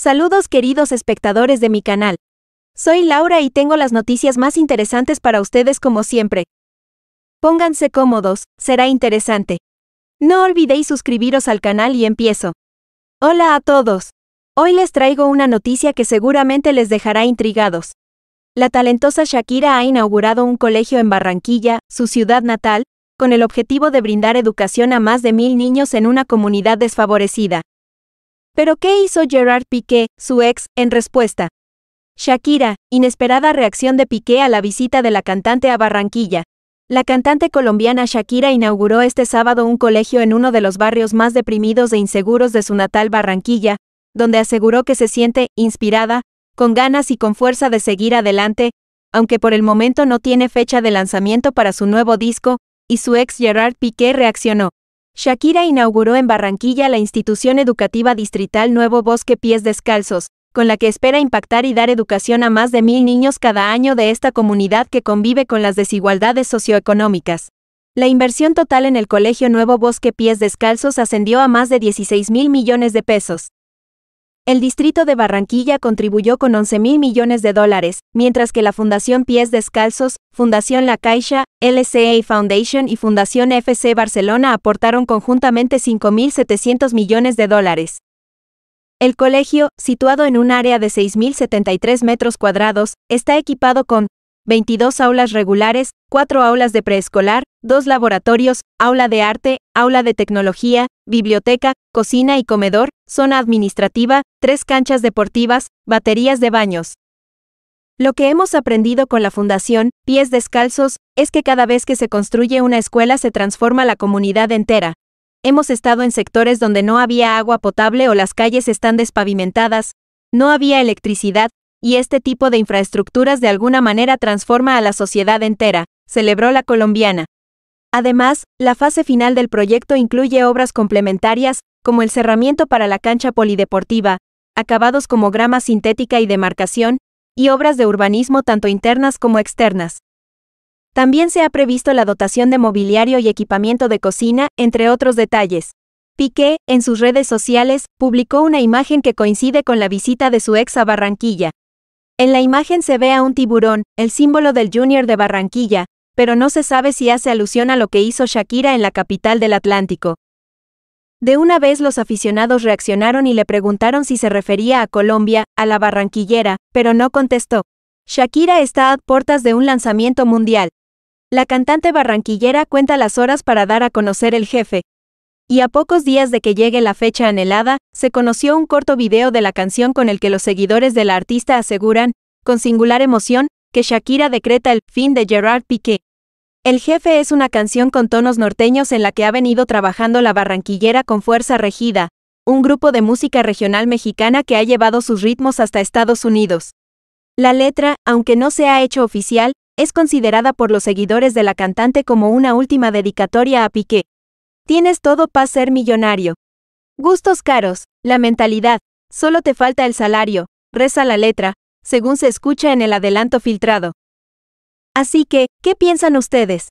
Saludos queridos espectadores de mi canal. Soy Laura y tengo las noticias más interesantes para ustedes como siempre. Pónganse cómodos, será interesante. No olvidéis suscribiros al canal y empiezo. Hola a todos. Hoy les traigo una noticia que seguramente les dejará intrigados. La talentosa Shakira ha inaugurado un colegio en Barranquilla, su ciudad natal, con el objetivo de brindar educación a más de mil niños en una comunidad desfavorecida. Pero ¿qué hizo Gerard Piqué, su ex, en respuesta? Shakira, inesperada reacción de Piqué a la visita de la cantante a Barranquilla. La cantante colombiana Shakira inauguró este sábado un colegio en uno de los barrios más deprimidos e inseguros de su natal Barranquilla, donde aseguró que se siente inspirada, con ganas y con fuerza de seguir adelante, aunque por el momento no tiene fecha de lanzamiento para su nuevo disco, y su ex Gerard Piqué reaccionó. Shakira inauguró en Barranquilla la institución educativa distrital Nuevo Bosque Pies Descalzos, con la que espera impactar y dar educación a más de mil niños cada año de esta comunidad que convive con las desigualdades socioeconómicas. La inversión total en el Colegio Nuevo Bosque Pies Descalzos ascendió a más de 16 mil millones de pesos. El distrito de Barranquilla contribuyó con 11 mil millones de dólares, mientras que la Fundación Pies Descalzos, Fundación La Caixa, LCA Foundation y Fundación FC Barcelona aportaron conjuntamente 5.700 millones de dólares. El colegio, situado en un área de 6.073 metros cuadrados, está equipado con 22 aulas regulares, 4 aulas de preescolar, 2 laboratorios, aula de arte, aula de tecnología, biblioteca, cocina y comedor, zona administrativa, 3 canchas deportivas, baterías de baños. Lo que hemos aprendido con la Fundación Pies Descalzos es que cada vez que se construye una escuela se transforma la comunidad entera. Hemos estado en sectores donde no había agua potable o las calles están despavimentadas, no había electricidad, y este tipo de infraestructuras de alguna manera transforma a la sociedad entera, celebró la colombiana. Además, la fase final del proyecto incluye obras complementarias, como el cerramiento para la cancha polideportiva, acabados como grama sintética y demarcación, y obras de urbanismo tanto internas como externas. También se ha previsto la dotación de mobiliario y equipamiento de cocina, entre otros detalles. Piqué, en sus redes sociales, publicó una imagen que coincide con la visita de su ex a Barranquilla. En la imagen se ve a un tiburón, el símbolo del Junior de Barranquilla, pero no se sabe si hace alusión a lo que hizo Shakira en la capital del Atlántico. De una vez los aficionados reaccionaron y le preguntaron si se refería a Colombia, a la barranquillera, pero no contestó. Shakira está a puertas de un lanzamiento mundial. La cantante barranquillera cuenta las horas para dar a conocer el jefe, y a pocos días de que llegue la fecha anhelada, se conoció un corto video de la canción con el que los seguidores de la artista aseguran, con singular emoción, que Shakira decreta el fin de Gerard Piqué. El jefe es una canción con tonos norteños en la que ha venido trabajando la barranquillera con Fuerza Regida, un grupo de música regional mexicana que ha llevado sus ritmos hasta Estados Unidos. La letra, aunque no se ha hecho oficial, es considerada por los seguidores de la cantante como una última dedicatoria a Piqué. Tienes todo para ser millonario. Gustos caros, la mentalidad, solo te falta el salario, reza la letra, según se escucha en el adelanto filtrado. Así que, ¿qué piensan ustedes?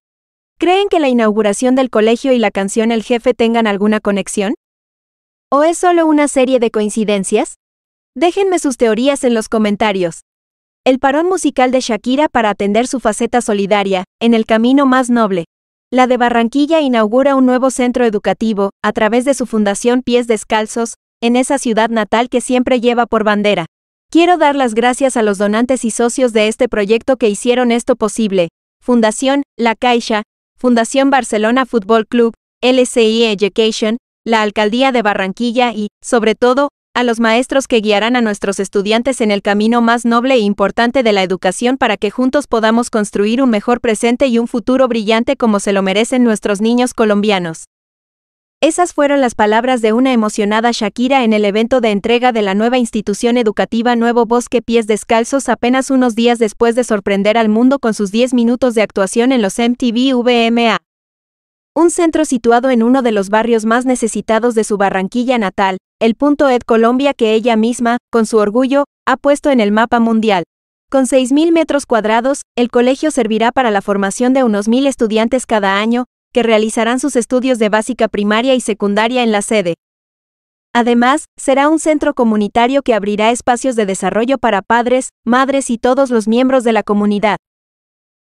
¿Creen que la inauguración del colegio y la canción El jefe tengan alguna conexión? ¿O es solo una serie de coincidencias? Déjenme sus teorías en los comentarios. El parón musical de Shakira para atender su faceta solidaria, en el camino más noble. La de Barranquilla inaugura un nuevo centro educativo, a través de su fundación Pies Descalzos, en esa ciudad natal que siempre lleva por bandera. Quiero dar las gracias a los donantes y socios de este proyecto que hicieron esto posible. Fundación La Caixa, Fundación Barcelona Fútbol Club, LCI Education, la Alcaldía de Barranquilla y, sobre todo, a los maestros que guiarán a nuestros estudiantes en el camino más noble e importante de la educación para que juntos podamos construir un mejor presente y un futuro brillante como se lo merecen nuestros niños colombianos. Esas fueron las palabras de una emocionada Shakira en el evento de entrega de la nueva institución educativa Nuevo Bosque Pies Descalzos apenas unos días después de sorprender al mundo con sus 10 minutos de actuación en los MTV VMA. Un centro situado en uno de los barrios más necesitados de su Barranquilla natal, el punto ED Colombia que ella misma, con su orgullo, ha puesto en el mapa mundial. Con 6.000 metros cuadrados, el colegio servirá para la formación de unos 1.000 estudiantes cada año, que realizarán sus estudios de básica primaria y secundaria en la sede. Además, será un centro comunitario que abrirá espacios de desarrollo para padres, madres y todos los miembros de la comunidad.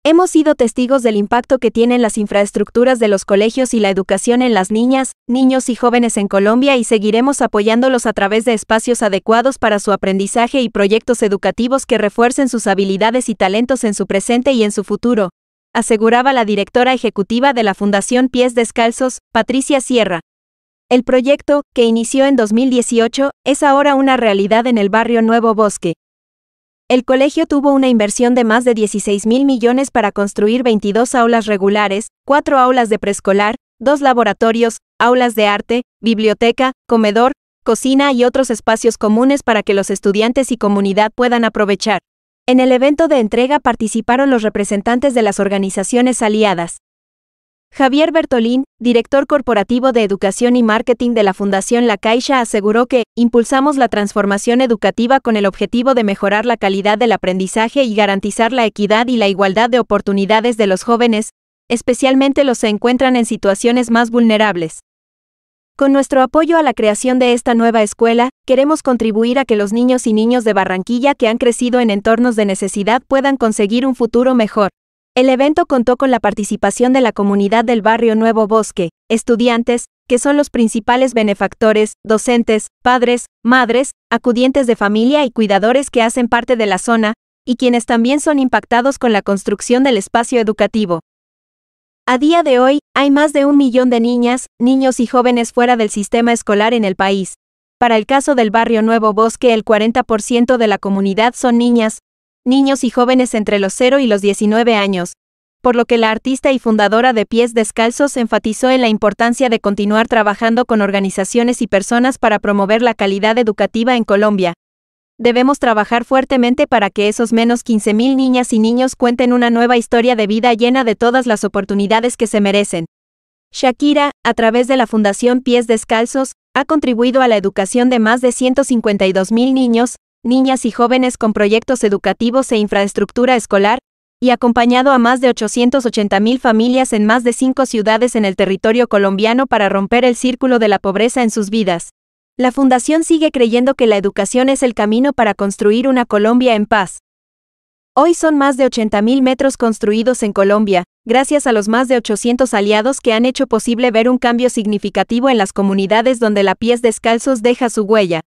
Hemos sido testigos del impacto que tienen las infraestructuras de los colegios y la educación en las niñas, niños y jóvenes en Colombia y seguiremos apoyándolos a través de espacios adecuados para su aprendizaje y proyectos educativos que refuercen sus habilidades y talentos en su presente y en su futuro, aseguraba la directora ejecutiva de la Fundación Pies Descalzos, Patricia Sierra. El proyecto, que inició en 2018, es ahora una realidad en el barrio Nuevo Bosque, el colegio tuvo una inversión de más de 16 mil millones para construir 22 aulas regulares, 4 aulas de preescolar, 2 laboratorios, aulas de arte, biblioteca, comedor, cocina y otros espacios comunes para que los estudiantes y comunidad puedan aprovechar. En el evento de entrega participaron los representantes de las organizaciones aliadas. Javier Bertolín, director corporativo de Educación y Marketing de la Fundación La Caixa, aseguró que, impulsamos la transformación educativa con el objetivo de mejorar la calidad del aprendizaje y garantizar la equidad y la igualdad de oportunidades de los jóvenes, especialmente los que se encuentran en situaciones más vulnerables. Con nuestro apoyo a la creación de esta nueva escuela, queremos contribuir a que los niños y niños de Barranquilla que han crecido en entornos de necesidad puedan conseguir un futuro mejor. El evento contó con la participación de la comunidad del barrio Nuevo Bosque, estudiantes, que son los principales benefactores, docentes, padres, madres, acudientes de familia y cuidadores que hacen parte de la zona, y quienes también son impactados con la construcción del espacio educativo. A día de hoy, hay más de un millón de niñas, niños y jóvenes fuera del sistema escolar en el país. Para el caso del barrio Nuevo Bosque, el 40% de la comunidad son niñas, niños y jóvenes entre los 0 y los 19 años, por lo que la artista y fundadora de Pies Descalzos enfatizó en la importancia de continuar trabajando con organizaciones y personas para promover la calidad educativa en Colombia. Debemos trabajar fuertemente para que esos menos 15.000 niñas y niños cuenten una nueva historia de vida llena de todas las oportunidades que se merecen. Shakira, a través de la Fundación Pies Descalzos, ha contribuido a la educación de más de 152.000 niños, niñas y jóvenes con proyectos educativos e infraestructura escolar, y acompañado a más de 880.000 familias en más de cinco ciudades en el territorio colombiano para romper el círculo de la pobreza en sus vidas. La Fundación sigue creyendo que la educación es el camino para construir una Colombia en paz. Hoy son más de 80.000 metros construidos en Colombia, gracias a los más de 800 aliados que han hecho posible ver un cambio significativo en las comunidades donde la pies descalzos deja su huella.